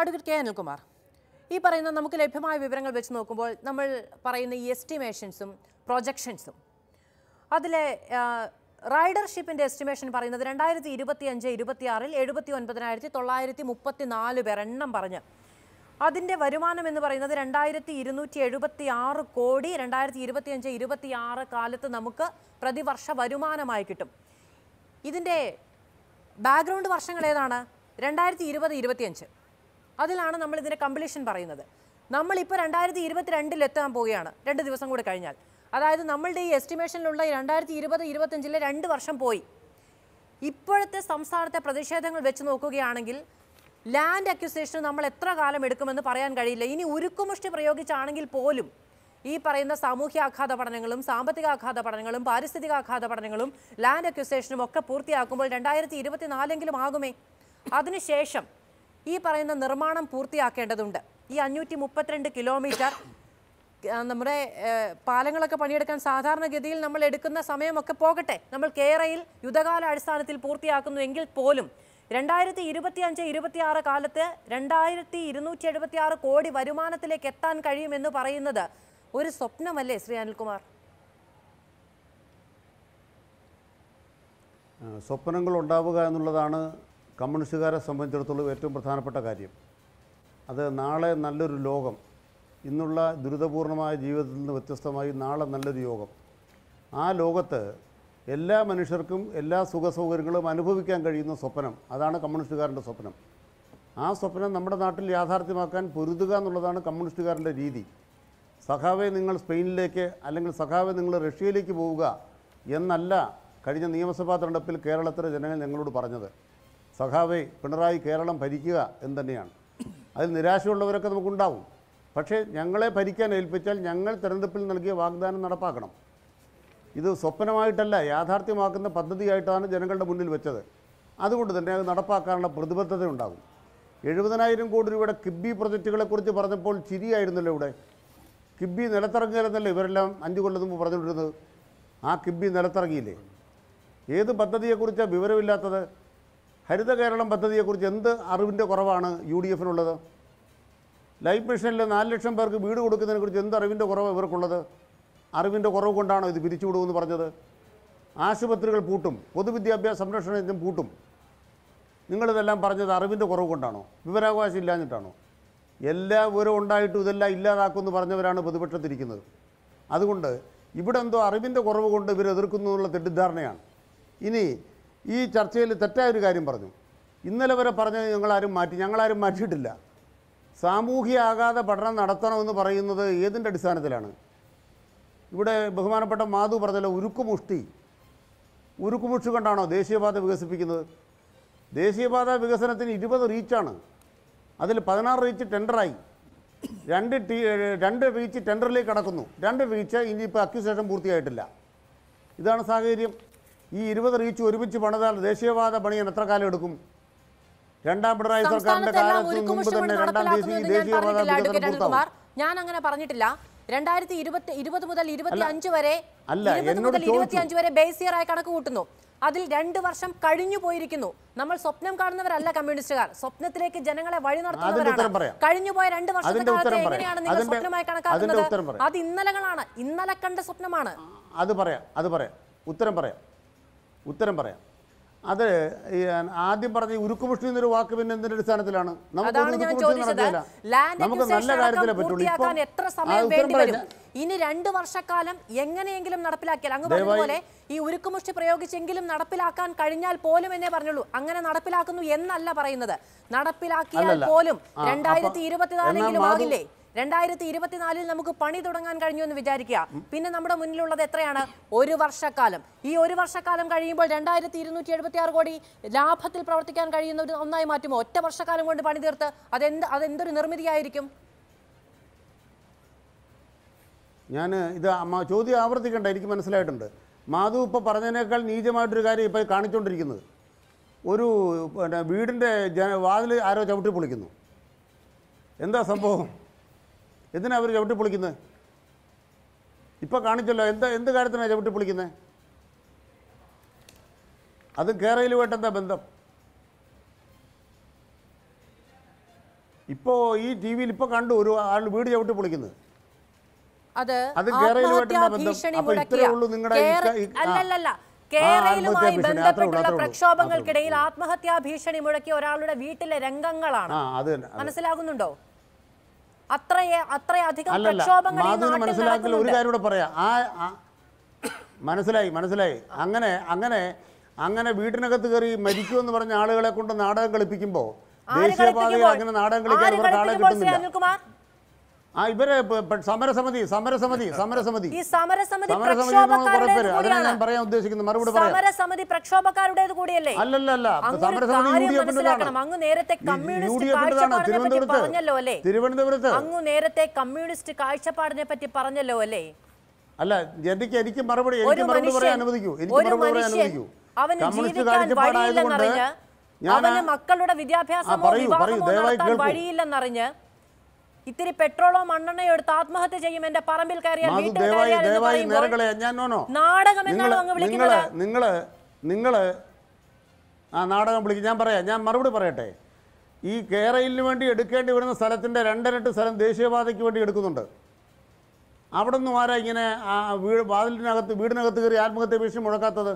advocate K Anilkumar ഈ പറയുന്ന നമുക്ക് ലഭ്യമായ വിവരങ്ങൾ വെച്ച് നോക്കുമ്പോൾ നമ്മൾ പറയുന്ന ഈ എസ്റ്റിമേഷൻസും പ്രൊജക്ഷൻസും അതിലെ റൈഡർഷിപ്പിൻ്റെ എസ്റ്റിമേഷൻ പറയുന്നത് രണ്ടായിരത്തി ഇരുപത്തി അഞ്ച് ഇരുപത്തി ആറിൽ എഴുപത്തി ഒൻപതിനായിരത്തി തൊള്ളായിരത്തി മുപ്പത്തി നാല് പേർ എണ്ണം പറഞ്ഞ് അതിൻ്റെ വരുമാനം എന്ന് പറയുന്നത് രണ്ടായിരത്തി ഇരുന്നൂറ്റി എഴുപത്തി ആറ് കോടി രണ്ടായിരത്തി ഇരുപത്തി അഞ്ച് ഇരുപത്തി ആറ് കാലത്ത് നമുക്ക് പ്രതിവർഷ വരുമാനമായി കിട്ടും ഇതിൻ്റെ ബാക്ക്ഗ്രൗണ്ട് വർഷങ്ങൾ ഏതാണ് രണ്ടായിരത്തി ഇരുപത് ഇരുപത്തിയഞ്ച് അതിലാണ് നമ്മൾ ഇതിനെ കംപ്ലീഷൻ പറയുന്നത് നമ്മളിപ്പോൾ രണ്ടായിരത്തി എത്താൻ പോവുകയാണ് രണ്ട് ദിവസം കൂടി കഴിഞ്ഞാൽ അതായത് നമ്മളുടെ ഈ എസ്റ്റിമേഷനിലുള്ള രണ്ടായിരത്തി ഇരുപത് ഇരുപത്തഞ്ചിലെ രണ്ട് വർഷം പോയി ഇപ്പോഴത്തെ സംസ്ഥാനത്തെ പ്രതിഷേധങ്ങൾ വെച്ച് നോക്കുകയാണെങ്കിൽ ലാൻഡ് അക്യുസേഷന് നമ്മൾ എത്ര കാലം എടുക്കുമെന്ന് പറയാൻ കഴിയില്ല ഇനി ഉരുക്കുമുഷ്ടി പ്രയോഗിച്ചാണെങ്കിൽ പോലും ഈ പറയുന്ന സാമൂഹ്യ ആഘാത പഠനങ്ങളും സാമ്പത്തിക ആഘാത പഠനങ്ങളും പാരിസ്ഥിതിക ആഘാത പഠനങ്ങളും ലാൻഡ് അക്യുസേഷനും ഒക്കെ പൂർത്തിയാക്കുമ്പോൾ രണ്ടായിരത്തി ഇരുപത്തിനാലെങ്കിലും ആകുമേ അതിനുശേഷം ഈ പറയുന്ന നിർമ്മാണം പൂർത്തിയാക്കേണ്ടതുണ്ട് ഈ അഞ്ഞൂറ്റി മുപ്പത്തിരണ്ട് കിലോമീറ്റർ നമ്മുടെ പാലങ്ങളൊക്കെ പണിയെടുക്കാൻ സാധാരണഗതിയിൽ നമ്മൾ എടുക്കുന്ന സമയമൊക്കെ പോകട്ടെ നമ്മൾ കേരയിൽ യുദ്ധകാല അടിസ്ഥാനത്തിൽ എങ്കിൽ പോലും രണ്ടായിരത്തി ഇരുപത്തി അഞ്ച് ഇരുപത്തി ആറ് കാലത്ത് രണ്ടായിരത്തി ഇരുന്നൂറ്റി എഴുപത്തി ആറ് കോടി വരുമാനത്തിലേക്ക് എത്താൻ കഴിയുമെന്ന് പറയുന്നത് ഒരു സ്വപ്നമല്ലേ ശ്രീ അനിൽകുമാർ സ്വപ്നങ്ങൾ ഉണ്ടാവുക എന്നുള്ളതാണ് കമ്മ്യൂണിസ്റ്റുകാരെ സംബന്ധിച്ചിടത്തോളം ഏറ്റവും പ്രധാനപ്പെട്ട കാര്യം അത് നാളെ നല്ലൊരു ലോകം ഇന്നുള്ള ദുരിതപൂർണമായ ജീവിതത്തിൽ നിന്ന് വ്യത്യസ്തമായി നാളെ നല്ലൊരു യോഗം ആ ലോകത്ത് എല്ലാ മനുഷ്യർക്കും എല്ലാ സുഖ സൗകര്യങ്ങളും അനുഭവിക്കാൻ കഴിയുന്ന സ്വപ്നം അതാണ് കമ്മ്യൂണിസ്റ്റുകാരൻ്റെ സ്വപ്നം ആ സ്വപ്നം നമ്മുടെ നാട്ടിൽ യാഥാർത്ഥ്യമാക്കാൻ പൊരുതുക എന്നുള്ളതാണ് കമ്മ്യൂണിസ്റ്റുകാരൻ്റെ രീതി സഖാവെ നിങ്ങൾ സ്പെയിനിലേക്ക് അല്ലെങ്കിൽ സഖാവെ നിങ്ങൾ റഷ്യയിലേക്ക് പോവുക എന്നല്ല കഴിഞ്ഞ നിയമസഭാ തണ്ടപ്പിൽ കേരളത്തിലെ ജനങ്ങൾ ഞങ്ങളോട് പറഞ്ഞത് സഖാവേ പിണറായി കേരളം ഭരിക്കുക എന്ന് തന്നെയാണ് അതിൽ നിരാശയുള്ളവരൊക്കെ നമുക്കുണ്ടാവും പക്ഷേ ഞങ്ങളെ ഭരിക്കാൻ ഏൽപ്പിച്ചാൽ ഞങ്ങൾ തിരഞ്ഞെടുപ്പിൽ നൽകിയ വാഗ്ദാനം നടപ്പാക്കണം ഇത് സ്വപ്നമായിട്ടല്ല യാഥാർത്ഥ്യമാക്കുന്ന പദ്ധതിയായിട്ടാണ് ജനങ്ങളുടെ മുന്നിൽ വെച്ചത് അതുകൊണ്ട് തന്നെ അത് നടപ്പാക്കാനുള്ള പ്രതിബദ്ധത ഉണ്ടാകും എഴുപതിനായിരം കോടി രൂപയുടെ കിബി പ്രൊജക്റ്റുകളെക്കുറിച്ച് പറഞ്ഞപ്പോൾ ചിരിയായിരുന്നല്ലോ ഇവിടെ കിബി നിലത്തിറങ്ങിയാലെന്നല്ലേ ഇവരെല്ലാം അഞ്ചു കൊല്ലം മുമ്പ് പറഞ്ഞുകൊണ്ടിരുന്നത് ആ കിബി നിലത്തിറങ്ങിയില്ലേ ഏത് പദ്ധതിയെക്കുറിച്ചാണ് വിവരമില്ലാത്തത് ഹരിത കേരളം പദ്ധതിയെക്കുറിച്ച് എന്ത് അറിവിൻ്റെ കുറവാണ് യു ഡി എഫിനുള്ളത് ലൈഫ് മിഷനിൽ നാല് ലക്ഷം പേർക്ക് വീട് കൊടുക്കുന്നതിനെക്കുറിച്ച് എന്ത് അറിവിൻ്റെ കുറവ് ഇവർക്കുള്ളത് അറിവിൻ്റെ കുറവ് കൊണ്ടാണോ ഇത് പിരിച്ചുവിടുമെന്ന് പറഞ്ഞത് ആശുപത്രികൾ പൂട്ടും പൊതുവിദ്യാഭ്യാസ സംരക്ഷണ യജ്ഞം പൂട്ടും നിങ്ങളിതെല്ലാം പറഞ്ഞത് അറിവിൻ്റെ കുറവ് കൊണ്ടാണോ വിവരാവകാശം ഇല്ലാഞ്ഞിട്ടാണോ എല്ലാ വിവരവും ഉണ്ടായിട്ടും ഇതെല്ലാം ഇല്ലാതാക്കുമെന്ന് പറഞ്ഞവരാണ് പ്രതിപക്ഷത്തിരിക്കുന്നത് അതുകൊണ്ട് ഇവിടെ എന്തോ അറിവിൻ്റെ കുറവ് കൊണ്ട് ഇവർ എന്നുള്ള തെറ്റിദ്ധാരണയാണ് ഇനി ഈ ചർച്ചയിൽ തെറ്റായ ഒരു കാര്യം പറഞ്ഞു ഇന്നലെ വരെ പറഞ്ഞത് ഞങ്ങളാരും മാറ്റി ഞങ്ങളാരും മാറ്റിയിട്ടില്ല സാമൂഹ്യ ആഘാത പഠനം നടത്തണമെന്ന് പറയുന്നത് ഏതിൻ്റെ അടിസ്ഥാനത്തിലാണ് ഇവിടെ ബഹുമാനപ്പെട്ട മാധു പറഞ്ഞല്ലോ ഉരുക്കുമുഷ്ടി ഉരുക്കുമുഷ്ടി കൊണ്ടാണോ ദേശീയപാത വികസിപ്പിക്കുന്നത് ദേശീയപാത വികസനത്തിന് ഇരുപത് റീച്ചാണ് അതിൽ പതിനാറ് റീച്ച് ടെൻഡറായി രണ്ട് ടീ രണ്ട് റീച്ച് ടെൻഡറിലേക്ക് കടക്കുന്നു രണ്ട് റീച്ച് ഇനിയിപ്പോൾ അക്യുസേഷൻ പൂർത്തിയായിട്ടില്ല ഇതാണ് സാഹചര്യം ഈ ഇരുപത് റീച്ച് ഒരുമിച്ച് പണിതാൽ ദേശീയവാദ പണിയാൻ എത്ര കാലം എടുക്കും രണ്ടാം പിണറായി സർക്കാരിന്റെ കാലത്ത് മുമ്പ് തന്നെ രണ്ടാം ദേശീയവാദ വികസനം ഞാൻ അങ്ങനെ പറഞ്ഞിട്ടില്ല രണ്ടായിരത്തി ഇരുപത്തി ഇരുപത് മുതൽ ഇരുപത്തി അഞ്ച് വരെ മുതൽ ഇരുപത്തി വരെ ബേസ് ഇയർ ആയി കണക്ക് കൂട്ടുന്നു അതിൽ രണ്ട് വർഷം കഴിഞ്ഞു പോയിരിക്കുന്നു നമ്മൾ സ്വപ്നം കാണുന്നവരല്ല കമ്മ്യൂണിസ്റ്റുകാർ സ്വപ്നത്തിലേക്ക് ജനങ്ങളെ വഴി നടത്തുന്നവരാണ് കഴിഞ്ഞു പോയ രണ്ട് വർഷത്തെ കാലത്ത് എങ്ങനെയാണ് നിങ്ങൾ സ്വപ്നമായി കണക്കാക്കുന്നത് അത് ഇന്നലകളാണ് ഇന്നലെ കണ്ട സ്വപ്നമാണ് അത് പറയാം അത് പറയാം ഉത്തരം പറയാം ഉത്തരം പറയാം അത് ആദ്യം പറഞ്ഞ ഉരുക്കുപുഷ്ടി എന്നൊരു വാക്ക് പിന്നെ എന്തിന്റെ അടിസ്ഥാനത്തിലാണ് നമുക്ക് നല്ല കാര്യത്തിലേ പറ്റുള്ളൂ എത്ര സമയം ഇനി രണ്ട് വർഷക്കാലം എങ്ങനെയെങ്കിലും നടപ്പിലാക്കിയാൽ അങ്ങ് പറഞ്ഞതുപോലെ ഈ ഉരുക്കുമുഷ്ടി പ്രയോഗിച്ചെങ്കിലും നടപ്പിലാക്കാൻ കഴിഞ്ഞാൽ പോലും എന്നേ പറഞ്ഞുള്ളൂ അങ്ങനെ നടപ്പിലാക്കുന്നു എന്നല്ല പറയുന്നത് നടപ്പിലാക്കിയാൽ പോലും രണ്ടായിരത്തി ഇരുപത്തിനാലെങ്കിലും ആകില്ലേ രണ്ടായിരത്തി ഇരുപത്തിനാലിൽ നമുക്ക് പണി തുടങ്ങാൻ കഴിഞ്ഞു എന്ന് വിചാരിക്കുക പിന്നെ നമ്മുടെ മുന്നിലുള്ളത് എത്രയാണ് ഒരു വർഷക്കാലം ഈ ഒരു വർഷക്കാലം കഴിയുമ്പോൾ രണ്ടായിരത്തി ഇരുന്നൂറ്റി എഴുപത്തി ആറ് കോടി ലാഭത്തിൽ പ്രവർത്തിക്കാൻ കഴിയുന്ന ഒരു ഒന്നായി മാറ്റുമോ ഒറ്റ വർഷക്കാലം കൊണ്ട് പണി തീർത്ത് അതെന്ത് അതെന്തൊരു നിർമ്മിതിയായിരിക്കും ഞാൻ ഇത് ചോദ്യം ആവർത്തിക്കണ്ട എനിക്ക് മനസ്സിലായിട്ടുണ്ട് മാധു ഇപ്പോൾ പറഞ്ഞതിനേക്കാൾ നീചമായിട്ടൊരു കാര്യം ഇപ്പോൾ കാണിച്ചുകൊണ്ടിരിക്കുന്നത് ഒരു പിന്നെ വീടിൻ്റെ ജന വാതിൽ ആരോ ചവിട്ടി പൊളിക്കുന്നു എന്താ സംഭവം എന്തിനാണ് അവർ ചവിട്ടി പൊളിക്കുന്നത് ഇപ്പോൾ കാണിച്ചല്ലോ എന്താ എന്ത് കാര്യത്തിനാണ് ചവിട്ടി പൊളിക്കുന്നത് അത് കേരളയിലുമായിട്ട് എന്താ ബന്ധം ഇപ്പോ ഈ ടി വിയിൽ ഇപ്പൊ കണ്ടു ഒരു ആൾ വീട് ചവിട്ടി പൊളിക്കുന്നത് അത് അല്ലല്ല കേരളയിലുമായി ബന്ധപ്പെട്ടുള്ള പ്രക്ഷോഭങ്ങൾക്കിടയിൽ ആത്മഹത്യാ ഭീഷണി മുഴക്കിയ ഒരാളുടെ വീട്ടിലെ രംഗങ്ങളാണ് മനസ്സിലാകുന്നുണ്ടോ അത്രയധികം ഒരു കാര്യം ആ മനസ്സിലായി മനസ്സിലായി അങ്ങനെ അങ്ങനെ അങ്ങനെ വീട്ടിനകത്ത് കയറി എന്ന് പറഞ്ഞ ആളുകളെ കൊണ്ട് നാടകം കളിപ്പിക്കുമ്പോൾ ദേശീയപാതയിൽ അങ്ങനെ നാടകം കളിക്കാൻ ആളെ കിട്ടുന്നില്ല ആ ഈ ഞാൻ പറയാൻ ഉദ്ദേശിക്കുന്നത് കൂടിയല്ലേ അല്ലല്ല അങ്ങ് നേരത്തെ കമ്മ്യൂണിസ്റ്റ് പറഞ്ഞല്ലോ അല്ലേ തിരുവനന്തപുരത്ത് അങ്ങ് നേരത്തെ കമ്മ്യൂണിസ്റ്റ് കാഴ്ചപ്പാടിനെ പറ്റി പറഞ്ഞല്ലോ അല്ലേ അല്ല എനിക്ക് എനിക്ക് മറുപടി എനിക്ക് മറുപടി പറയാൻ അനുവദിക്കൂ എനിക്ക് മറുപടി പറയാൻ അനുവദിക്കൂ കമ്മ്യൂണിസ്റ്റ് കാഴ്ചപ്പാടായതുകൊണ്ട് അവന് മക്കളുടെ വിദ്യാഭ്യാസമോ വിവാഹമോ നടത്താൻ വഴിയില്ലെന്നറിഞ്ഞ് ഇത്തിരി പെട്രോളോ മണ്ണെണ്ണയോ എടുത്ത് ആത്മഹത്യ ചെയ്യും എന്റെ പറമ്പിൽ കയറിയാൽ നാടകം എന്നാണോ അങ്ങ് വിളിക്കുന്നത് നിങ്ങള് നിങ്ങള് ആ നാടകം വിളിക്ക ഞാൻ പറയാം ഞാൻ മറുപടി പറയട്ടെ ഈ കേരയിലിന് വേണ്ടി എടുക്കേണ്ടി വരുന്ന സ്ഥലത്തിൻ്റെ രണ്ടരട്ട് സ്ഥലം ദേശീയപാതയ്ക്ക് വേണ്ടി എടുക്കുന്നുണ്ട് അവിടെ നിന്നും ആരാ ഇങ്ങനെ ആ വീട് വാതിലിനകത്ത് വീടിനകത്ത് കയറി ആത്മഹത്യ ഭീഷണി മുഴക്കാത്തത്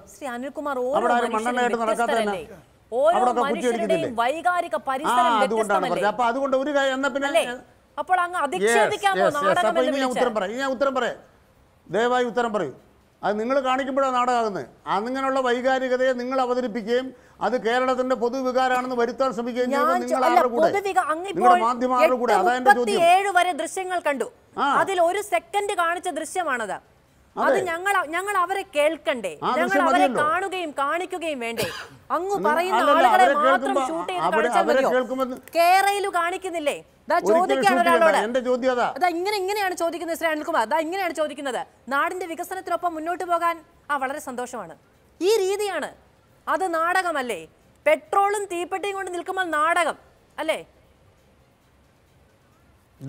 അവിടെ ആരും മണ്ണെണ്ണയായിട്ട് നടക്കാത്തതന്നെ അവിടെയൊക്കെ കുറ്റി അടിക്കുന്നില്ലേ ആ അതുകൊണ്ടാണ് പറഞ്ഞത് അപ്പൊ അതുകൊണ്ട് ഒരു എന്നാ പിന്നെ അപ്പോൾ അങ്ങ് അധിക്ഷേപിക്കാമോ ഞാൻ ഉത്തരം പറയാം ഞാൻ ഉത്തരം പറയാം ദയവായി ഉത്തരം പറയൂ അത് നിങ്ങൾ കാണിക്കുമ്പോഴാണ് നാടകമാകുന്നത് അങ്ങനെയുള്ള വൈകാരികതയെ നിങ്ങൾ അവതരിപ്പിക്കുകയും അത് കേരളത്തിന്റെ പൊതുവികാരാണെന്ന് വരുത്താൻ ശ്രമിക്കുകയും നിങ്ങൾ കൂടെ കൂടെ ചോദ്യം വരെ ദൃശ്യങ്ങൾ കണ്ടു അതിൽ ഒരു സെക്കൻഡ് കാണിച്ച ദൃശ്യമാണത് അത് ഞങ്ങൾ ഞങ്ങൾ അവരെ കേൾക്കണ്ടേ ഞങ്ങൾ അവരെ കാണുകയും കാണിക്കുകയും വേണ്ടേ അങ്ങ് പറയുന്ന ആളുകളെ മാത്രം ഷൂട്ട് ചെയ്ത് കാണിച്ചാൽ മതിയോ കേരയിലു കാണിക്കുന്നില്ലേ ഇങ്ങനെ ഇങ്ങനെയാണ് ചോദിക്കുന്നത് ശ്രീ അനിൽകുമാർ അതാ ഇങ്ങനെയാണ് ചോദിക്കുന്നത് നാടിന്റെ വികസനത്തിനൊപ്പം മുന്നോട്ട് പോകാൻ ആ വളരെ സന്തോഷമാണ് ഈ രീതിയാണ് അത് നാടകമല്ലേ പെട്രോളും തീപ്പെട്ടിയും കൊണ്ട് നിൽക്കുമ്പോൾ നാടകം അല്ലേ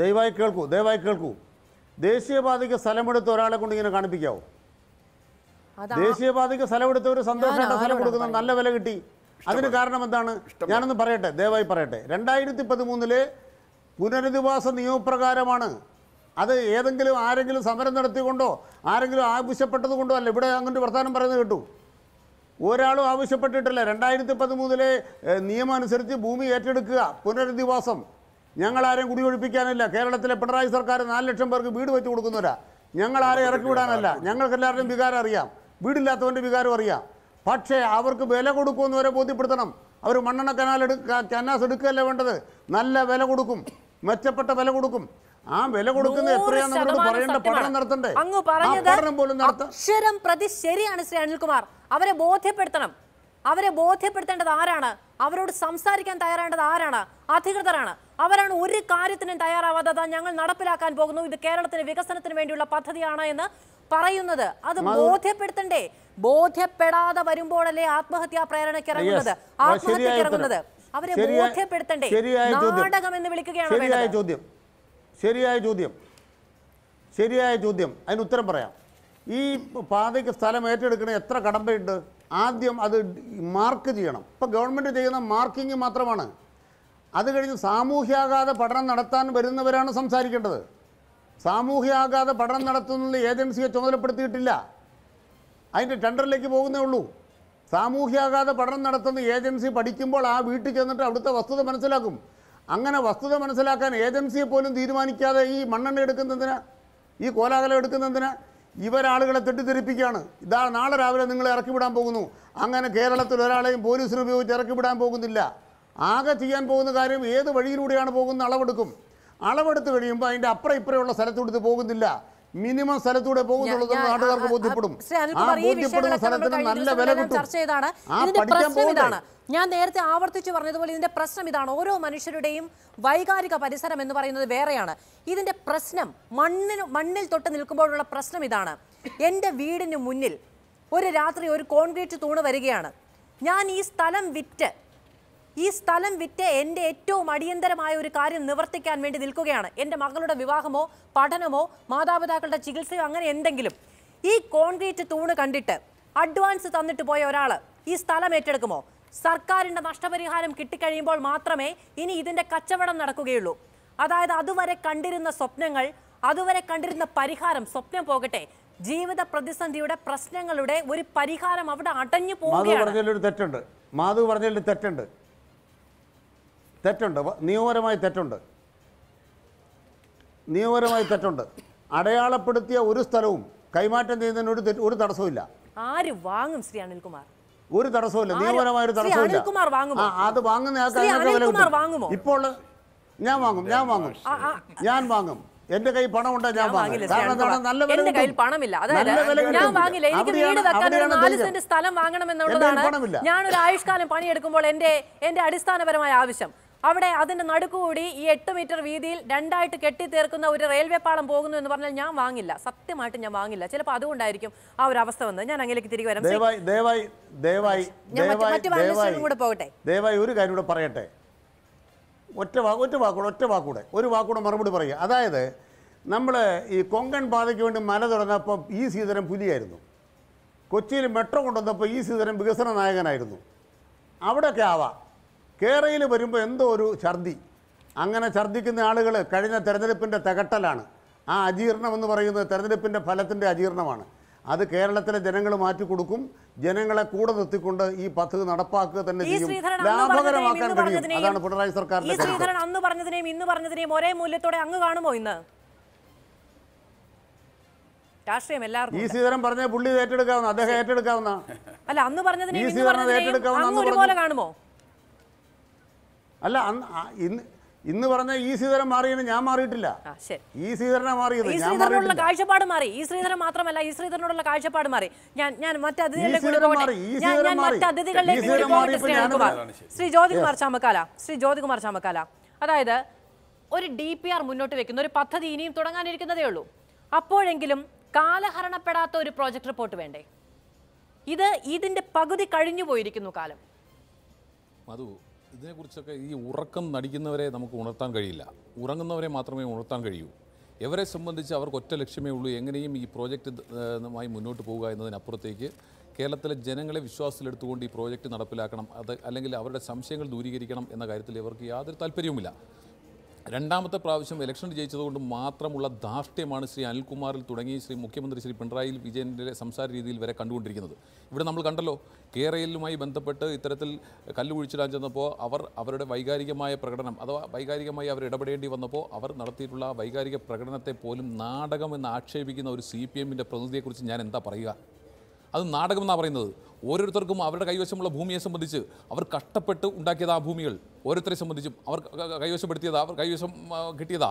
ദയവായി കേൾക്കൂ ദയവായി കേൾക്കൂ ദേശീയപാതയ്ക്ക് സ്ഥലമെടുത്ത് ഒരാളെ കൊണ്ട് ഇങ്ങനെ കാണിപ്പിക്കാവോ ദേശീയപാതയ്ക്ക് സ്ഥലമെടുത്ത് ഒരു സന്തോഷമായിട്ട് സ്ഥലം കൊടുക്കുന്ന നല്ല വില കിട്ടി അതിന് കാരണം എന്താണ് ഞാനൊന്ന് പറയട്ടെ ദയവായി പറയട്ടെ രണ്ടായിരത്തി പതിമൂന്നില് പുനരധിവാസ നിയമപ്രകാരമാണ് അത് ഏതെങ്കിലും ആരെങ്കിലും സമരം നടത്തിക്കൊണ്ടോ ആരെങ്കിലും ആവശ്യപ്പെട്ടത് കൊണ്ടോ അല്ല ഇവിടെ അങ്ങനെ വർത്തമാനം പറയുന്നത് കേട്ടു ഒരാളും ആവശ്യപ്പെട്ടിട്ടില്ല രണ്ടായിരത്തി പതിമൂന്നിലെ നിയമം അനുസരിച്ച് ഭൂമി ഏറ്റെടുക്കുക പുനരധിവാസം ഞങ്ങളാരെയും കുടിയൊഴിപ്പിക്കാനല്ല കേരളത്തിലെ പിണറായി സർക്കാർ നാല് ലക്ഷം പേർക്ക് വീട് വെച്ചു കൊടുക്കുന്നവരാ ഞങ്ങളാരെ ഇറക്കി വിടാനല്ല ഞങ്ങൾക്ക് എല്ലാവരുടെയും വികാരം അറിയാം വീടില്ലാത്തവൻ്റെ വികാരം അറിയാം പക്ഷേ അവർക്ക് വില കൊടുക്കുമെന്നവരെ ബോധ്യപ്പെടുത്തണം അവർ മണ്ണെണ്ണ കനാൽ എടുക്കുക കനാസ് എടുക്കുകയല്ല വേണ്ടത് നല്ല വില കൊടുക്കും മെച്ചപ്പെട്ട വില കൊടുക്കും ആ വില കൊടുക്കുന്നത് എത്രയാണെന്ന് പറയേണ്ട പഠനം നടത്തണ്ടേ അങ്ങ് പറഞ്ഞത് അക്ഷരം പ്രതി ശരിയാണ് ശ്രീ അനിൽകുമാർ അവരെ ബോധ്യപ്പെടുത്തണം അവരെ ബോധ്യപ്പെടുത്തേണ്ടത് ആരാണ് അവരോട് സംസാരിക്കാൻ തയ്യാറേണ്ടത് ആരാണ് അധികൃതരാണ് അവരാണ് ഒരു കാര്യത്തിനും തയ്യാറാവാതെ ഞങ്ങൾ നടപ്പിലാക്കാൻ പോകുന്നു ഇത് കേരളത്തിന് വികസനത്തിന് വേണ്ടിയുള്ള പദ്ധതിയാണ് എന്ന് പറയുന്നത് അത് ബോധ്യപ്പെടുത്തണ്ടേ ബോധ്യപ്പെടാതെ വരുമ്പോഴല്ലേ ആത്മഹത്യാ പ്രേരണയ്ക്ക് ഇറങ്ങുന്നത് ആത്മഹത്യക്ക് ഇറങ്ങുന്നത് അവരെ ബോധ്യപ്പെടുത്തണ്ടേ നാടകം എന്ന് വിളിക്കുകയാണ് ശരിയായ ചോദ്യം ശരിയായ ചോദ്യം ശരിയായ ചോദ്യം അതിന് ഉത്തരം പറയാം ഈ പാതയ്ക്ക് സ്ഥലം ഏറ്റെടുക്കണ എത്ര കടമ്പയുണ്ട് ആദ്യം അത് മാർക്ക് ചെയ്യണം ഇപ്പം ഗവൺമെൻറ് ചെയ്യുന്ന മാർക്കിംഗ് മാത്രമാണ് അത് കഴിഞ്ഞ് സാമൂഹ്യാഘാത പഠനം നടത്താൻ വരുന്നവരാണ് സംസാരിക്കേണ്ടത് സാമൂഹ്യാഘാത പഠനം നടത്തുന്ന ഏജൻസിയെ ചുമതലപ്പെടുത്തിയിട്ടില്ല അതിൻ്റെ ടെൻഡറിലേക്ക് പോകുന്നേ ഉള്ളൂ സാമൂഹ്യാഘാത പഠനം നടത്തുന്ന ഏജൻസി പഠിക്കുമ്പോൾ ആ വീട്ടിൽ ചെന്നിട്ട് അവിടുത്തെ വസ്തുത മനസ്സിലാക്കും അങ്ങനെ വസ്തുത മനസ്സിലാക്കാൻ ഏജൻസിയെ പോലും തീരുമാനിക്കാതെ ഈ മണ്ണെണ്ണ എടുക്കുന്നതിന് ഈ കോലാഹലം എടുക്കുന്നതിന് ഇവരാളുകളെ തെറ്റിദ്ധരിപ്പിക്കുകയാണ് ഇതാ നാളെ രാവിലെ നിങ്ങളെ ഇറക്കി വിടാൻ പോകുന്നു അങ്ങനെ കേരളത്തിൽ ഒരാളെയും പോലീസിനുപയോഗിച്ച് ഉപയോഗിച്ച് ഇറക്കി വിടാൻ പോകുന്നില്ല ആകെ ചെയ്യാൻ പോകുന്ന കാര്യം ഏത് വഴിയിലൂടെയാണ് പോകുന്ന അളവെടുക്കും അളവെടുത്ത് കഴിയുമ്പോൾ അതിൻ്റെ അപ്പുറം ഇപ്പുറമുള്ള സ്ഥലത്തോട് ഇത് പോകുന്നില്ല മിനിമം സ്ഥലത്തൂടെ പോകുന്നുള്ളത് നാട്ടുകാർക്ക് ബോധ്യപ്പെടും നല്ല വില കിട്ടും ആ പഠിക്കാൻ ഞാൻ നേരത്തെ ആവർത്തിച്ചു പറഞ്ഞതുപോലെ ഇതിന്റെ പ്രശ്നം ഇതാണ് ഓരോ മനുഷ്യരുടെയും വൈകാരിക പരിസരം എന്ന് പറയുന്നത് വേറെയാണ് ഇതിന്റെ പ്രശ്നം മണ്ണിന് മണ്ണിൽ തൊട്ട് നിൽക്കുമ്പോഴുള്ള പ്രശ്നം ഇതാണ് എൻ്റെ വീടിന് മുന്നിൽ ഒരു രാത്രി ഒരു കോൺക്രീറ്റ് തൂണ് വരികയാണ് ഞാൻ ഈ സ്ഥലം വിറ്റ് ഈ സ്ഥലം വിറ്റ് എൻ്റെ ഏറ്റവും അടിയന്തരമായ ഒരു കാര്യം നിവർത്തിക്കാൻ വേണ്ടി നിൽക്കുകയാണ് എൻ്റെ മകളുടെ വിവാഹമോ പഠനമോ മാതാപിതാക്കളുടെ ചികിത്സയോ അങ്ങനെ എന്തെങ്കിലും ഈ കോൺക്രീറ്റ് തൂണ് കണ്ടിട്ട് അഡ്വാൻസ് തന്നിട്ട് പോയ ഒരാൾ ഈ സ്ഥലം ഏറ്റെടുക്കുമോ സർക്കാരിൻ്റെ നഷ്ടപരിഹാരം കിട്ടിക്കഴിയുമ്പോൾ മാത്രമേ ഇനി ഇതിൻ്റെ കച്ചവടം നടക്കുകയുള്ളൂ അതായത് അതുവരെ കണ്ടിരുന്ന സ്വപ്നങ്ങൾ അതുവരെ കണ്ടിരുന്ന പരിഹാരം സ്വപ്നം പോകട്ടെ ജീവിത പ്രതിസന്ധിയുടെ പ്രശ്നങ്ങളുടെ ഒരു പരിഹാരം അവിടെ അടഞ്ഞു പോകുന്നു തെറ്റുണ്ട് മാധു പറഞ്ഞതിൽ തെറ്റുണ്ട് തെറ്റുണ്ട് നിയമപരമായി തെറ്റുണ്ട് നിയമപരമായി തെറ്റുണ്ട് അടയാളപ്പെടുത്തിയ ഒരു സ്ഥലവും കൈമാറ്റം ചെയ്യുന്നതിന് ഒരു ഒരു തടസ്സമില്ല ആര് വാങ്ങും ശ്രീ അനിൽകുമാർ ഒരു തടസ്സമില്ല നിയമപരമായ ഒരു തടസ്സമില്ല അത് വാങ്ങുന്ന ഇപ്പോൾ ഞാൻ വാങ്ങും ഞാൻ വാങ്ങും ഞാൻ വാങ്ങും എന്റെ കയ്യിൽ പണം ഉണ്ട് ഞാൻ വാങ്ങില്ല കാരണം നല്ല എന്റെ കയ്യിൽ പണമില്ല അതായത് ഞാൻ വാങ്ങില്ല എനിക്ക് വീട് വെക്കാൻ നാല് സ്ഥലം വാങ്ങണം എന്നുള്ളതാണ് ഞാൻ ഒരു ആയുഷ്കാലം പണിയെടുക്കുമ്പോൾ എന്റെ എന്റെ അടിസ്ഥാനപരമായ ആവശ്യം അവിടെ അതിന്റെ നടുക്കുകൂടി ഈ എട്ട് മീറ്റർ വീതിയിൽ രണ്ടായിട്ട് കെട്ടിത്തീർക്കുന്ന ഒരു റെയിൽവേ പാളം പോകുന്നു എന്ന് പറഞ്ഞാൽ ഞാൻ വാങ്ങില്ല സത്യമായിട്ട് ഞാൻ വാങ്ങില്ല ചിലപ്പോൾ അതുകൊണ്ടായിരിക്കും ആ ഒരു അവസ്ഥ വന്നത് ഞാൻ അങ്ങനെ തിരികെ വരാം കൂടെ പോകട്ടെ ദയവായി ഒരു കാര്യം കൂടെ പറയട്ടെ ഒറ്റ വാ ഒറ്റ വാക്കൂടെ ഒറ്റ വാക്കൂടെ ഒരു വാക്കൂടെ മറുപടി പറയുക അതായത് നമ്മൾ ഈ കൊങ്കൺ പാതയ്ക്ക് വേണ്ടി മല തുറന്നപ്പോൾ ഈ സീതരം പുലിയായിരുന്നു കൊച്ചിയിൽ മെട്രോ കൊണ്ടുവന്നപ്പോൾ ഈ സീതരം വികസന നായകനായിരുന്നു അവിടെയൊക്കെ ആവാം കേരയിൽ വരുമ്പോൾ എന്തോ ഒരു ഛർദി അങ്ങനെ ഛർദ്ദിക്കുന്ന ആളുകൾ കഴിഞ്ഞ തെരഞ്ഞെടുപ്പിൻ്റെ തകട്ടലാണ് ആ അജീർണം എന്ന് പറയുന്നത് തെരഞ്ഞെടുപ്പിൻ്റെ ഫലത്തിൻ്റെ അജീർണമാണ് അത് കേരളത്തിലെ ജനങ്ങൾ മാറ്റിക്കൊടുക്കും ജനങ്ങളെ കൂടെ നിർത്തിക്കൊണ്ട് ഈ പദ്ധതി നടപ്പാക്കുക തന്നെ ചെയ്യും ലാഭകരമാക്കാൻ കഴിയും അതാണ് പിണറായി സർക്കാരിന്റെ ശ്രീധരൻ അന്ന് പറഞ്ഞതിനെയും ഇന്ന് പറഞ്ഞതിനെയും ഒരേ മൂല്യത്തോടെ അങ്ങ് കാണുമോ ഇന്ന് രാഷ്ട്രീയം എല്ലാവർക്കും ഈ ശ്രീധരൻ പറഞ്ഞ പുള്ളി ഏറ്റെടുക്കാവുന്ന അദ്ദേഹം ഏറ്റെടുക്കാവുന്ന അല്ല അന്ന് പറഞ്ഞതിനെ ഏറ്റെടുക്കാവുന്ന ഒരുപോലെ കാണുമോ അല്ല അന്ന് ഇന്ന് ഇന്ന് പറഞ്ഞ ഈ ശ്രീധരൻ മാറിയാണ് ഞാൻ മാറിയിട്ടില്ല ഈ ശ്രീധരനെ മാറിയത് കാഴ്ചപ്പാട് മാറി ഈ ശ്രീധരൻ മാത്രമല്ല ഈ ശ്രീധരനോടുള്ള കാഴ്ചപ്പാട് മാറി ഞാൻ ഞാൻ മറ്റ് ഞാൻ ശ്രീ ജ്യോതികുമാർ ചാമക്കാല ശ്രീ ജ്യോതികുമാർ ചാമക്കാല അതായത് ഒരു ഡി പി ആർ മുന്നോട്ട് വെക്കുന്ന ഒരു പദ്ധതി ഇനിയും തുടങ്ങാനിരിക്കുന്നതേ ഉള്ളൂ അപ്പോഴെങ്കിലും കാലഹരണപ്പെടാത്ത ഒരു പ്രോജക്റ്റ് റിപ്പോർട്ട് വേണ്ടേ ഇത് ഇതിന്റെ പകുതി കഴിഞ്ഞു പോയിരിക്കുന്നു കാലം മധു ഇതിനെക്കുറിച്ചൊക്കെ ഈ ഉറക്കം നടിക്കുന്നവരെ നമുക്ക് ഉണർത്താൻ കഴിയില്ല ഉറങ്ങുന്നവരെ മാത്രമേ ഉണർത്താൻ കഴിയൂ എവരെ സംബന്ധിച്ച് അവർക്ക് ഒറ്റ ലക്ഷ്യമേ ഉള്ളൂ എങ്ങനെയും ഈ പ്രോജക്റ്റുമായി മുന്നോട്ട് പോവുക എന്നതിനപ്പുറത്തേക്ക് കേരളത്തിലെ ജനങ്ങളെ വിശ്വാസത്തിലെടുത്തുകൊണ്ട് ഈ പ്രോജക്റ്റ് നടപ്പിലാക്കണം അത് അല്ലെങ്കിൽ അവരുടെ സംശയങ്ങൾ ദൂരീകരിക്കണം എന്ന കാര്യത്തിൽ ഇവർക്ക് യാതൊരു താല്പര്യവുമില്ല രണ്ടാമത്തെ പ്രാവശ്യം ഇലക്ഷൻ ജയിച്ചതുകൊണ്ട് മാത്രമുള്ള ധാർഷ്ട്യമാണ് ശ്രീ അനിൽകുമാറിൽ തുടങ്ങി ശ്രീ മുഖ്യമന്ത്രി ശ്രീ പിണറായി വിജയൻ്റെ സംസാര രീതിയിൽ വരെ കണ്ടുകൊണ്ടിരിക്കുന്നത് ഇവിടെ നമ്മൾ കണ്ടല്ലോ കേരളയിലുമായി ബന്ധപ്പെട്ട് ഇത്തരത്തിൽ കല്ലുകുഴിച്ചിടാൻ ചെന്നപ്പോൾ അവർ അവരുടെ വൈകാരികമായ പ്രകടനം അഥവാ വൈകാരികമായി അവർ ഇടപെടേണ്ടി വന്നപ്പോൾ അവർ നടത്തിയിട്ടുള്ള വൈകാരിക പ്രകടനത്തെ പോലും നാടകമെന്ന് ആക്ഷേപിക്കുന്ന ഒരു സി പി എമ്മിൻ്റെ പ്രതിനിധിയെക്കുറിച്ച് ഞാൻ എന്താ പറയുക അത് എന്നാണ് പറയുന്നത് ഓരോരുത്തർക്കും അവരുടെ കൈവശമുള്ള ഭൂമിയെ സംബന്ധിച്ച് അവർ കഷ്ടപ്പെട്ട് ഉണ്ടാക്കിയത് ആ ഭൂമികൾ ഓരോരുത്തരെ സംബന്ധിച്ചും അവർ കൈവശപ്പെടുത്തിയതാ അവർ കൈവശം കിട്ടിയതാ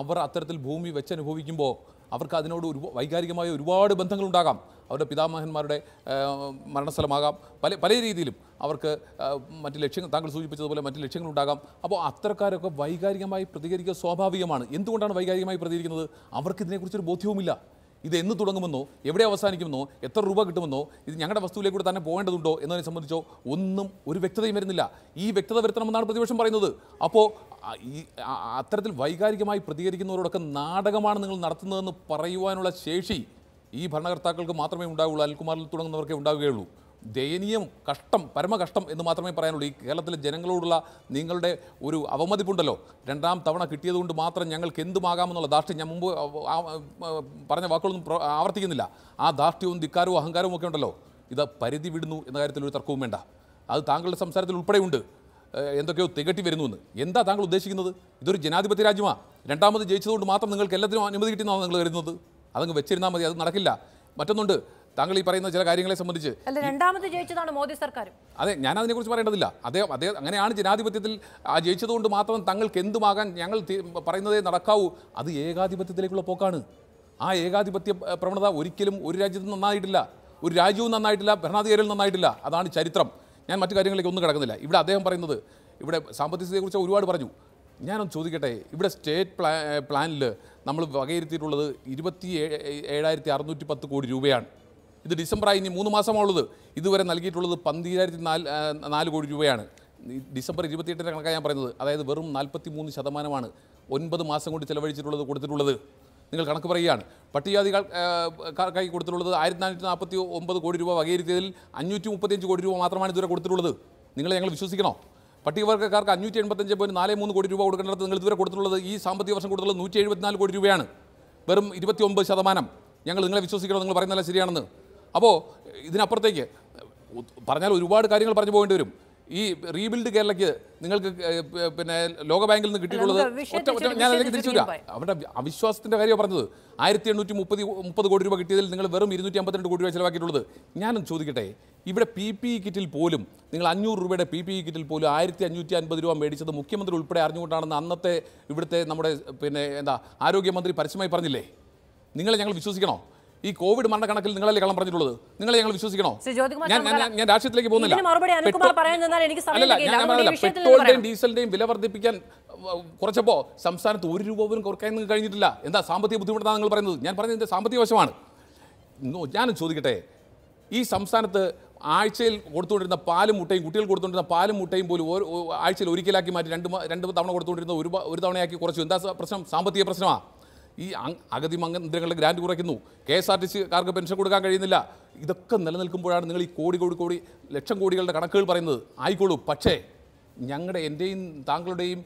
അവർ അത്തരത്തിൽ ഭൂമി വെച്ചനുഭവിക്കുമ്പോൾ അവർക്ക് അതിനോട് ഒരു വൈകാരികമായ ഒരുപാട് ബന്ധങ്ങളുണ്ടാകാം അവരുടെ പിതാമഹന്മാരുടെ മരണസ്ഥലമാകാം പല പല രീതിയിലും അവർക്ക് മറ്റ് ലക്ഷ്യങ്ങൾ താങ്കൾ സൂചിപ്പിച്ചതുപോലെ മറ്റ് ലക്ഷ്യങ്ങളുണ്ടാകാം അപ്പോൾ അത്തരക്കാരൊക്കെ വൈകാരികമായി പ്രതികരിക്കുക സ്വാഭാവികമാണ് എന്തുകൊണ്ടാണ് വൈകാരികമായി പ്രതികരിക്കുന്നത് അവർക്ക് ബോധ്യവുമില്ല ഇത് എന്ന് തുടങ്ങുമെന്നോ എവിടെ അവസാനിക്കുമെന്നോ എത്ര രൂപ കിട്ടുമെന്നോ ഇത് ഞങ്ങളുടെ കൂടെ തന്നെ പോകേണ്ടതുണ്ടോ എന്നതിനെ സംബന്ധിച്ചോ ഒന്നും ഒരു വ്യക്തതയും വരുന്നില്ല ഈ വ്യക്തത വരുത്തണമെന്നാണ് പ്രതിപക്ഷം പറയുന്നത് അപ്പോൾ ഈ അത്തരത്തിൽ വൈകാരികമായി പ്രതികരിക്കുന്നവരോടൊക്കെ നാടകമാണ് നിങ്ങൾ നടത്തുന്നതെന്ന് പറയുവാനുള്ള ശേഷി ഈ ഭരണകർത്താക്കൾക്ക് മാത്രമേ ഉണ്ടാവുകയുള്ളൂ അനിൽകുമാറിൽ തുടങ്ങുന്നവർക്കേ ഉണ്ടാവുകയുള്ളൂ ദയനീയം കഷ്ടം പരമകഷ്ടം എന്ന് മാത്രമേ പറയാനുള്ളൂ ഈ കേരളത്തിലെ ജനങ്ങളോടുള്ള നിങ്ങളുടെ ഒരു അവമതിപ്പുണ്ടല്ലോ രണ്ടാം തവണ കിട്ടിയതുകൊണ്ട് മാത്രം ഞങ്ങൾക്ക് എന്തുമാകാമെന്നുള്ള ദാഷ്ട്യം ഞാൻ മുമ്പ് പറഞ്ഞ വാക്കുകളൊന്നും ആവർത്തിക്കുന്നില്ല ആ ദാഷ്ട്യവും ധിക്കാരവും അഹങ്കാരവും ഒക്കെ ഉണ്ടല്ലോ ഇത് പരിധി വിടുന്നു എന്ന കാര്യത്തിൽ ഒരു തർക്കവും വേണ്ട അത് താങ്കളുടെ സംസാരത്തിൽ ഉൾപ്പെടെയുണ്ട് എന്തൊക്കെയോ തികട്ടി വരുന്നുവെന്ന് എന്താ താങ്കൾ ഉദ്ദേശിക്കുന്നത് ഇതൊരു ജനാധിപത്യ രാജ്യമാണ് രണ്ടാമത് ജയിച്ചതുകൊണ്ട് മാത്രം നിങ്ങൾക്ക് എല്ലാത്തിനും അനുമതി കിട്ടുന്നതാണ് നിങ്ങൾ കരുതുന്നത് അതങ്ങ് വെച്ചിരുന്നാൽ മതി അത് നടക്കില്ല മറ്റൊന്നുണ്ട് താങ്കൾ ഈ പറയുന്ന ചില കാര്യങ്ങളെ സംബന്ധിച്ച് രണ്ടാമത് ജയിച്ചതാണ് മോദി സർക്കാർ അതെ ഞാൻ അതിനെക്കുറിച്ച് പറയേണ്ടതില്ല അദ്ദേഹം അദ്ദേഹം അങ്ങനെയാണ് ജനാധിപത്യത്തിൽ ജയിച്ചതുകൊണ്ട് മാത്രം തങ്ങൾക്ക് എന്തുമാകാൻ ഞങ്ങൾ പറയുന്നതേ നടക്കാവൂ അത് ഏകാധിപത്യത്തിലേക്കുള്ള പോക്കാണ് ആ ഏകാധിപത്യ പ്രവണത ഒരിക്കലും ഒരു രാജ്യത്തും നന്നായിട്ടില്ല ഒരു രാജ്യവും നന്നായിട്ടില്ല ഭരണാധികാരികൾ നന്നായിട്ടില്ല അതാണ് ചരിത്രം ഞാൻ മറ്റു കാര്യങ്ങളിലേക്ക് ഒന്നും കിടക്കുന്നില്ല ഇവിടെ അദ്ദേഹം പറയുന്നത് ഇവിടെ സാമ്പത്തികത്തെക്കുറിച്ച് ഒരുപാട് പറഞ്ഞു ഞാനൊന്ന് ചോദിക്കട്ടെ ഇവിടെ സ്റ്റേറ്റ് പ്ലാ പ്ലാനിൽ നമ്മൾ വകയിരുത്തിയിട്ടുള്ളത് ഇരുപത്തി ഏഴായിരത്തി അറുന്നൂറ്റി പത്ത് കോടി രൂപയാണ് ഇത് ഡിസംബറായി ഇനി മൂന്ന് മാസമുള്ളത് ഇതുവരെ നൽകിയിട്ടുള്ളത് പന്തിരായിരത്തി നാല് നാല് കോടി രൂപയാണ് ഡിസംബർ ഇരുപത്തിയെട്ടിൻ്റെ കണക്കാണ് ഞാൻ പറയുന്നത് അതായത് വെറും നാൽപ്പത്തി മൂന്ന് ശതമാനമാണ് ഒൻപത് മാസം കൊണ്ട് ചിലവഴിച്ചിട്ടുള്ളത് കൊടുത്തിട്ടുള്ളത് നിങ്ങൾ കണക്ക് പറയുകയാണ് പട്ടികജാതി കൈ കൊടുത്തിട്ടുള്ളത് ആയിരത്തി നാനൂറ്റി നാൽപ്പത്തി ഒമ്പത് കോടി രൂപ വകയിരുത്തിയതിൽ അഞ്ഞൂറ്റി മുപ്പത്തിയഞ്ച് കോടി രൂപ മാത്രമാണ് ഇതുവരെ കൊടുത്തിട്ടുള്ളത് നിങ്ങൾ ഞങ്ങൾ വിശ്വസിക്കണോ പട്ടികവർഗ്ഗക്കാർക്ക് അഞ്ഞൂറ്റി എൺപത്തഞ്ച് പോയിന്റ് നാല് മൂന്ന് കോടി രൂപ കൊടുക്കേണ്ടത് നിങ്ങൾ ഇതുവരെ കൊടുത്തിട്ടുള്ളത് ഈ സാമ്പത്തിക വർഷം കൊടുത്തിട്ടുള്ളത് നൂറ്റി എഴുപത്തിനാല് കോടി രൂപയാണ് വെറും ഇരുപത്തി ഒമ്പത് ശതമാനം ഞങ്ങൾ നിങ്ങളെ വിശ്വസിക്കണോ നിങ്ങൾ പറയുന്നതല്ല ശരിയാണെന്ന് അപ്പോൾ ഇതിനപ്പുറത്തേക്ക് പറഞ്ഞാൽ ഒരുപാട് കാര്യങ്ങൾ പറഞ്ഞു പോകേണ്ടി വരും ഈ റീബിൽഡ് കേരളയ്ക്ക് നിങ്ങൾക്ക് പിന്നെ ലോകബാങ്കിൽ നിന്ന് കിട്ടിയിട്ടുള്ളത് ഒറ്റ ഒറ്റ ഞാൻ അതിലേക്ക് തിരിച്ചു വരാം അവരുടെ അവിശ്വാസത്തിൻ്റെ കാര്യമാണ് പറഞ്ഞത് ആയിരത്തി എണ്ണൂറ്റി മുപ്പത് മുപ്പത് കോടി രൂപ കിട്ടിയതിൽ നിങ്ങൾ വെറും ഇരുന്നൂറ്റി അമ്പത്തിരണ്ട് കോടി രൂപ ചിലവാക്കിയിട്ടുള്ളത് ഞാനും ചോദിക്കട്ടെ ഇവിടെ പി പി ഇ കിറ്റിൽ പോലും നിങ്ങൾ അഞ്ഞൂറ് രൂപയുടെ പി പി ഇ കിറ്റിൽ പോലും ആയിരത്തി അഞ്ഞൂറ്റി അൻപത് രൂപ മേടിച്ചത് മുഖ്യമന്ത്രി ഉൾപ്പെടെ അറിഞ്ഞുകൊണ്ടാണെന്ന് അന്നത്തെ ഇവിടുത്തെ നമ്മുടെ പിന്നെ എന്താ ആരോഗ്യമന്ത്രി പരസ്യമായി പറഞ്ഞില്ലേ നിങ്ങളെ ഞങ്ങൾ വിശ്വസിക്കണോ ഈ കോവിഡ് മരണക്കണക്കിൽ നിങ്ങളല്ലേ കള്ളം പറഞ്ഞിട്ടുള്ളത് നിങ്ങളെ ഞങ്ങൾ വിശ്വസിക്കണോ ഞാൻ ഞാൻ രാഷ്ട്രീയത്തിലേക്ക് പോകുന്നില്ല പെട്രോളിന്റെയും ഡീസലിന്റെയും വില വർദ്ധിപ്പിക്കാൻ കുറച്ചപ്പോ സംസ്ഥാനത്ത് ഒരു രൂപ പോലും കുറയ്ക്കാൻ കഴിഞ്ഞിട്ടില്ല എന്താ സാമ്പത്തിക ബുദ്ധിമുട്ടാണ് നിങ്ങൾ പറയുന്നത് ഞാൻ എന്റെ സാമ്പത്തിക വശമാണ് ഞാനും ചോദിക്കട്ടെ ഈ സംസ്ഥാനത്ത് ആഴ്ചയിൽ കൊടുത്തുകൊണ്ടിരുന്ന പാലും മുട്ടയും കുട്ടികൾ കൊടുത്തുകൊണ്ടിരുന്ന പാലും മുട്ടയും പോലും ഒരു ആഴ്ചയിൽ ഒരിക്കലാക്കി മാറ്റി രണ്ട് രണ്ട് തവണ കൊടുത്തുകൊണ്ടിരുന്ന ഒരു ഒരു തവണയാക്കി കുറച്ചു എന്താ പ്രശ്നം സാമ്പത്തിക പ്രശ്നമാണ് ഈ അഗതി മന്ത്രികളുടെ ഗ്രാൻഡ് കുറയ്ക്കുന്നു കെ എസ് ആർ ടി കാർക്ക് പെൻഷൻ കൊടുക്കാൻ കഴിയുന്നില്ല ഇതൊക്കെ നിലനിൽക്കുമ്പോഴാണ് നിങ്ങൾ ഈ കോടി കോടി കോടി ലക്ഷം കോടികളുടെ കണക്കുകൾ പറയുന്നത് ആയിക്കോളൂ പക്ഷേ ഞങ്ങളുടെ എൻ്റെയും താങ്കളുടെയും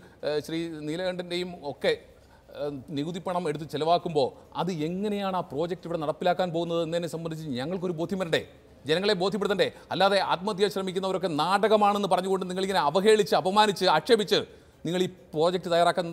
ശ്രീ നീലകണ്ഠൻ്റെയും ഒക്കെ നികുതി പണം എടുത്ത് ചിലവാക്കുമ്പോൾ അത് എങ്ങനെയാണ് ആ പ്രോജക്റ്റ് ഇവിടെ നടപ്പിലാക്കാൻ പോകുന്നത് എന്നതിനെ സംബന്ധിച്ച് ഞങ്ങൾക്കൊരു ബോധ്യം വരണ്ടേ ജനങ്ങളെ ബോധ്യപ്പെടുത്തണ്ടേ അല്ലാതെ ആത്മഹത്യ ശ്രമിക്കുന്നവരൊക്കെ നാടകമാണെന്ന് പറഞ്ഞുകൊണ്ട് നിങ്ങളിങ്ങനെ അവഹേളിച്ച് അപമാനിച്ച് ആക്ഷേപിച്ച് നിങ്ങൾ ഈ പ്രോജക്റ്റ് തയ്യാറാക്കാൻ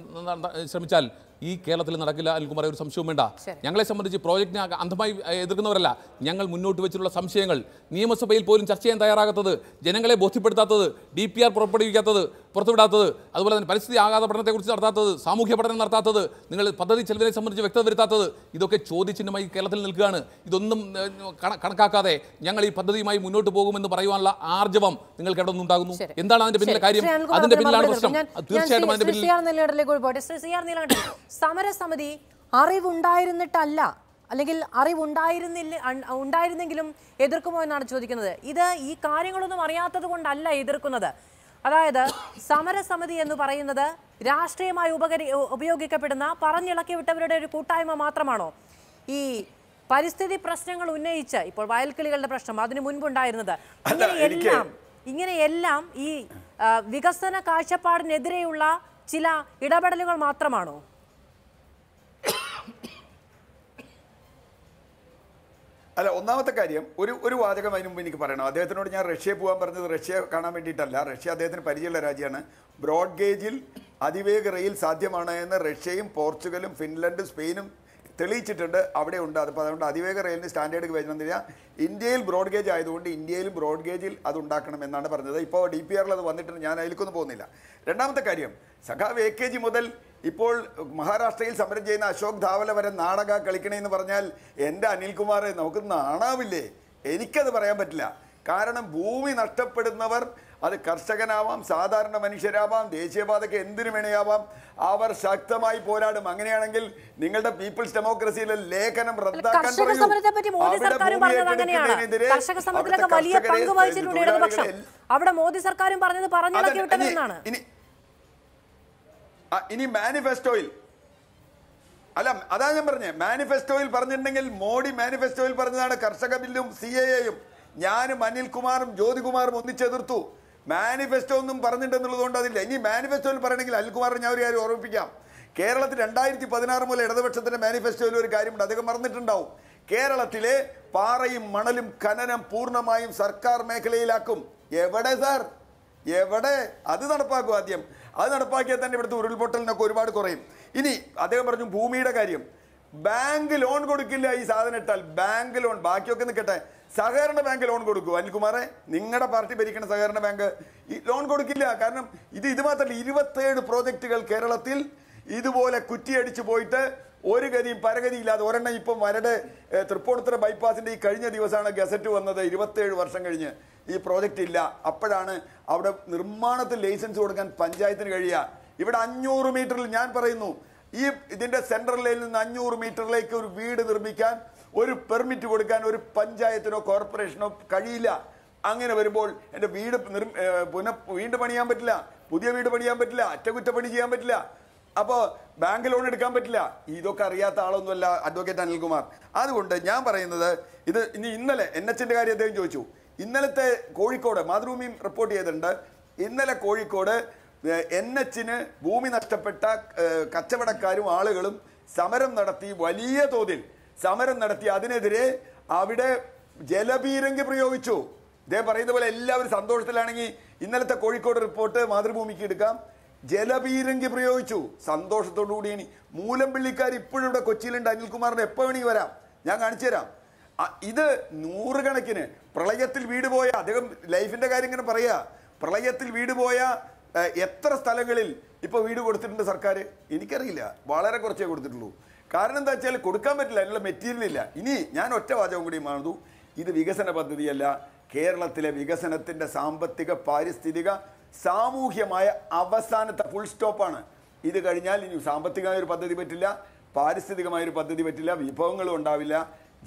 ശ്രമിച്ചാൽ ഈ കേരളത്തിൽ നടക്കില്ല പറയാൻ ഒരു സംശയവും വേണ്ട ഞങ്ങളെ സംബന്ധിച്ച് പ്രോജക്റ്റിനെ അന്ധമായി എതിർക്കുന്നവരല്ല ഞങ്ങൾ മുന്നോട്ട് വെച്ചിട്ടുള്ള സംശയങ്ങൾ നിയമസഭയിൽ പോലും ചർച്ച ചെയ്യാൻ തയ്യാറാകാത്തത് ജനങ്ങളെ ബോധ്യപ്പെടുത്താത്തത് ഡി പുറപ്പെടുവിക്കാത്തത് പുറത്തുവിടാത്തത് അതുപോലെ തന്നെ പരിസ്ഥിതി ആഘാത പഠനത്തെക്കുറിച്ച് നടത്താത്തത് സാമൂഹ്യ പഠനം നടത്താത്തത് നിങ്ങൾ പദ്ധതി ചെലവിനെ സംബന്ധിച്ച് വ്യക്തത വരുത്താത്തത് ഇതൊക്കെ ചോദ്യചിഹ്നമായി കേരളത്തിൽ നിൽക്കുകയാണ് ഇതൊന്നും കണക്കാക്കാതെ ഞങ്ങൾ ഈ പദ്ധതിയുമായി മുന്നോട്ട് പോകുമെന്ന് പറയുവാനുള്ള ആർജവം നിങ്ങൾക്ക് എവിടെ ഉണ്ടാകുന്നു എന്താണ് അതിന്റെ പിന്നിലെ കാര്യം അതിന്റെ പിന്നിലാണ് പ്രശ്നം തീർച്ചയായിട്ടും അതിന്റെ പിന്നിൽ സമരസമിതി അറിവുണ്ടായിരുന്നിട്ടല്ല അല്ലെങ്കിൽ അറിവുണ്ടായിരുന്നില്ല ഉണ്ടായിരുന്നെങ്കിലും എതിർക്കുമോ എന്നാണ് ചോദിക്കുന്നത് ഇത് ഈ കാര്യങ്ങളൊന്നും അറിയാത്തത് കൊണ്ടല്ല എതിർക്കുന്നത് അതായത് സമരസമിതി എന്ന് പറയുന്നത് രാഷ്ട്രീയമായി ഉപകരി ഉപയോഗിക്കപ്പെടുന്ന പറഞ്ഞിളക്കി വിട്ടവരുടെ ഒരു കൂട്ടായ്മ മാത്രമാണോ ഈ പരിസ്ഥിതി പ്രശ്നങ്ങൾ ഉന്നയിച്ച് ഇപ്പോൾ വയൽക്കിളികളുടെ പ്രശ്നം അതിനു മുൻപുണ്ടായിരുന്നത് ഇങ്ങനെയെല്ലാം ഇങ്ങനെയെല്ലാം ഈ വികസന കാഴ്ചപ്പാടിനെതിരെയുള്ള ചില ഇടപെടലുകൾ മാത്രമാണോ അല്ല ഒന്നാമത്തെ കാര്യം ഒരു ഒരു വാചകം അതിന് മുമ്പ് എനിക്ക് പറയണം അദ്ദേഹത്തിനോട് ഞാൻ റഷ്യയെ പോകാൻ പറഞ്ഞത് റഷ്യ കാണാൻ വേണ്ടിയിട്ടല്ല റഷ്യ അദ്ദേഹത്തിന് പരിചയമുള്ള രാജ്യമാണ് ബ്രോഡ് ഗേജിൽ അതിവേഗ റെയിൽ സാധ്യമാണ് എന്ന് റഷ്യയും പോർച്ചുഗലും ഫിൻലൻഡും സ്പെയിനും തെളിയിച്ചിട്ടുണ്ട് അവിടെ ഉണ്ട് അതിപ്പോൾ അതുകൊണ്ട് അതിവേഗ റെയിലിന് സ്റ്റാൻഡേർഡ് വരുന്നില്ല ഇന്ത്യയിൽ ബ്രോഡ് ഗേജ് ആയതുകൊണ്ട് ഇന്ത്യയിലും ബ്രോഡ് ഗേജിൽ അത് ഉണ്ടാക്കണം എന്നാണ് പറഞ്ഞത് ഇപ്പോൾ ഡി പി ആറിൽ അത് വന്നിട്ടുണ്ട് ഞാൻ അതിലേക്കൊന്നും പോകുന്നില്ല രണ്ടാമത്തെ കാര്യം സഖാവ് എ കെ ജി മുതൽ ഇപ്പോൾ മഹാരാഷ്ട്രയിൽ സമരം ചെയ്യുന്ന അശോക് ധാവല വരെ നാടക കളിക്കണേന്ന് പറഞ്ഞാൽ എൻ്റെ അനിൽകുമാറെ നമുക്ക് നാണാവില്ലേ എനിക്കത് പറയാൻ പറ്റില്ല കാരണം ഭൂമി നഷ്ടപ്പെടുന്നവർ അത് കർഷകനാവാം സാധാരണ മനുഷ്യരാവാം ദേശീയപാതയ്ക്ക് എന്തിനു വേണയാവാം അവർ ശക്തമായി പോരാടും അങ്ങനെയാണെങ്കിൽ നിങ്ങളുടെ പീപ്പിൾസ് ഡെമോക്രസിയിലെ ലേഖനം റദ്ദാക്കാൻ അവിടെ മോദി സർക്കാരും പറഞ്ഞത് പറഞ്ഞു ഇനി മാനിഫെസ്റ്റോയിൽ അല്ല അതാ ഞാൻ പറഞ്ഞേ മാനിഫെസ്റ്റോയിൽ പറഞ്ഞിട്ടുണ്ടെങ്കിൽ മോഡി മാനിഫെസ്റ്റോയിൽ പറഞ്ഞതാണ് കർഷക ബില്ലും സി എ എയും ഞാനും അനിൽകുമാറും ജ്യോതികുമാറും ഒന്നിച്ചെതിർത്തു മാനിഫെസ്റ്റോ ഒന്നും പറഞ്ഞിട്ടെന്നുള്ളതുകൊണ്ട് അതില്ല ഇനി മാനിഫെസ്റ്റോയിൽ പറയണമെങ്കിൽ അനിൽകുമാറിന് ഞാൻ ഒരു കാര്യം ഓർമ്മിപ്പിക്കാം കേരളത്തിൽ രണ്ടായിരത്തി പതിനാറ് മുതൽ ഇടതുപക്ഷത്തിന്റെ മാനിഫെസ്റ്റോയിൽ ഒരു കാര്യമുണ്ട് അദ്ദേഹം മറന്നിട്ടുണ്ടാവും കേരളത്തിലെ പാറയും മണലും ഖനനം പൂർണ്ണമായും സർക്കാർ മേഖലയിലാക്കും എവിടെ സാർ എവിടെ അത് നടപ്പാക്കും ആദ്യം അത് നടപ്പാക്കിയാൽ തന്നെ ഇവിടുത്തെ ഉരുൾപൊട്ടലിനൊക്കെ ഒരുപാട് കുറയും ഇനി അദ്ദേഹം പറഞ്ഞു ഭൂമിയുടെ കാര്യം ബാങ്ക് ലോൺ കൊടുക്കില്ല ഈ സാധനം ഇട്ടാൽ ബാങ്ക് ലോൺ ബാക്കിയൊക്കെ നിൽക്കട്ടെ സഹകരണ ബാങ്ക് ലോൺ കൊടുക്കൂ അനിൽകുമാറെ നിങ്ങളുടെ പാർട്ടി ഭരിക്കുന്ന സഹകരണ ബാങ്ക് ഈ ലോൺ കൊടുക്കില്ല കാരണം ഇത് ഇത് മാത്രമല്ല ഇരുപത്തേഴ് പ്രോജക്റ്റുകൾ കേരളത്തിൽ ഇതുപോലെ കുറ്റിയടിച്ച് പോയിട്ട് ഒരു ഗതിയും പരഗതിയില്ലാതെ ഒരെണ്ണം ഇപ്പം വരട് തൃപ്പൂണിത്തുറ ബൈപ്പാസിൻ്റെ ഈ കഴിഞ്ഞ ദിവസമാണ് ഗസറ്റ് വന്നത് ഇരുപത്തേഴ് വർഷം കഴിഞ്ഞ് ഈ പ്രോജക്റ്റ് ഇല്ല അപ്പോഴാണ് അവിടെ നിർമ്മാണത്തിൽ ലൈസൻസ് കൊടുക്കാൻ പഞ്ചായത്തിന് കഴിയുക ഇവിടെ അഞ്ഞൂറ് മീറ്ററിൽ ഞാൻ പറയുന്നു ഈ ഇതിൻ്റെ സെൻട്രൽ ലൈനിൽ നിന്ന് അഞ്ഞൂറ് മീറ്ററിലേക്ക് ഒരു വീട് നിർമ്മിക്കാൻ ഒരു പെർമിറ്റ് കൊടുക്കാൻ ഒരു പഞ്ചായത്തിനോ കോർപ്പറേഷനോ കഴിയില്ല അങ്ങനെ വരുമ്പോൾ എൻ്റെ വീട് നിർ പുന വീണ്ടും പണിയാൻ പറ്റില്ല പുതിയ വീട് പണിയാൻ പറ്റില്ല അറ്റകുറ്റപ്പണി ചെയ്യാൻ പറ്റില്ല അപ്പോ ബാങ്ക് ലോൺ എടുക്കാൻ പറ്റില്ല ഇതൊക്കെ അറിയാത്ത ആളൊന്നുമല്ല അഡ്വക്കേറ്റ് അനിൽകുമാർ അതുകൊണ്ട് ഞാൻ പറയുന്നത് ഇത് ഇനി ഇന്നലെ എൻ എച്ചിന്റെ കാര്യം അദ്ദേഹം ചോദിച്ചു ഇന്നലത്തെ കോഴിക്കോട് മാതൃഭൂമിയും റിപ്പോർട്ട് ചെയ്തിട്ടുണ്ട് ഇന്നലെ കോഴിക്കോട് എൻ എച്ചിന് ഭൂമി നഷ്ടപ്പെട്ട കച്ചവടക്കാരും ആളുകളും സമരം നടത്തി വലിയ തോതിൽ സമരം നടത്തി അതിനെതിരെ അവിടെ ജലപീരങ്കി പ്രയോഗിച്ചു ഇദ്ദേഹം പറയുന്ന പോലെ എല്ലാവരും സന്തോഷത്തിലാണെങ്കിൽ ഇന്നലത്തെ കോഴിക്കോട് റിപ്പോർട്ട് മാതൃഭൂമിക്ക് എടുക്കാം ജലപീരങ്കി പ്രയോഗിച്ചു സന്തോഷത്തോടു മൂലം പിള്ളിക്കാർ ഇപ്പോഴും ഇവിടെ കൊച്ചിയിലുണ്ട് അനിൽകുമാറിന് എപ്പോൾ വേണമെങ്കിൽ വരാം ഞാൻ കാണിച്ചു തരാം ഇത് നൂറുകണക്കിന് പ്രളയത്തിൽ വീട് പോയ അദ്ദേഹം ലൈഫിൻ്റെ കാര്യം ഇങ്ങനെ പറയുക പ്രളയത്തിൽ വീട് പോയ എത്ര സ്ഥലങ്ങളിൽ ഇപ്പോൾ വീട് കൊടുത്തിട്ടുണ്ട് സർക്കാർ എനിക്കറിയില്ല വളരെ കുറച്ചേ കൊടുത്തിട്ടുള്ളൂ കാരണം എന്താ വെച്ചാൽ കൊടുക്കാൻ പറ്റില്ല അതിനുള്ള മെറ്റീരിയൽ ഇല്ല ഇനി ഞാൻ ഒറ്റ വാചകം കൂടി മാറുന്നു ഇത് വികസന പദ്ധതിയല്ല കേരളത്തിലെ വികസനത്തിൻ്റെ സാമ്പത്തിക പാരിസ്ഥിതിക സാമൂഹ്യമായ അവസാനത്തെ ഫുൾ സ്റ്റോപ്പാണ് ഇത് കഴിഞ്ഞാൽ ഇനി സാമ്പത്തികമായ ഒരു പദ്ധതി പറ്റില്ല പാരിസ്ഥിതികമായ ഒരു പദ്ധതി പറ്റില്ല വിഭവങ്ങളും ഉണ്ടാവില്ല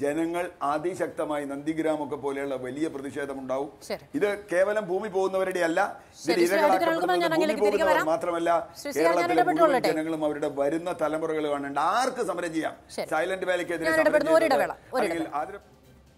ജനങ്ങൾ അതിശക്തമായി നന്ദിഗ്രാമൊക്കെ പോലെയുള്ള വലിയ പ്രതിഷേധം ഉണ്ടാവും ഇത് കേവലം ഭൂമി പോകുന്നവരുടെ അല്ല മാത്രമല്ല കേരളത്തിലെ ജനങ്ങളും അവരുടെ വരുന്ന തലമുറകൾ കാണേണ്ട ആർക്ക് സമരം ചെയ്യാം സൈലന്റ് വേലയ്ക്കെതിരെ അല്ലെങ്കിൽ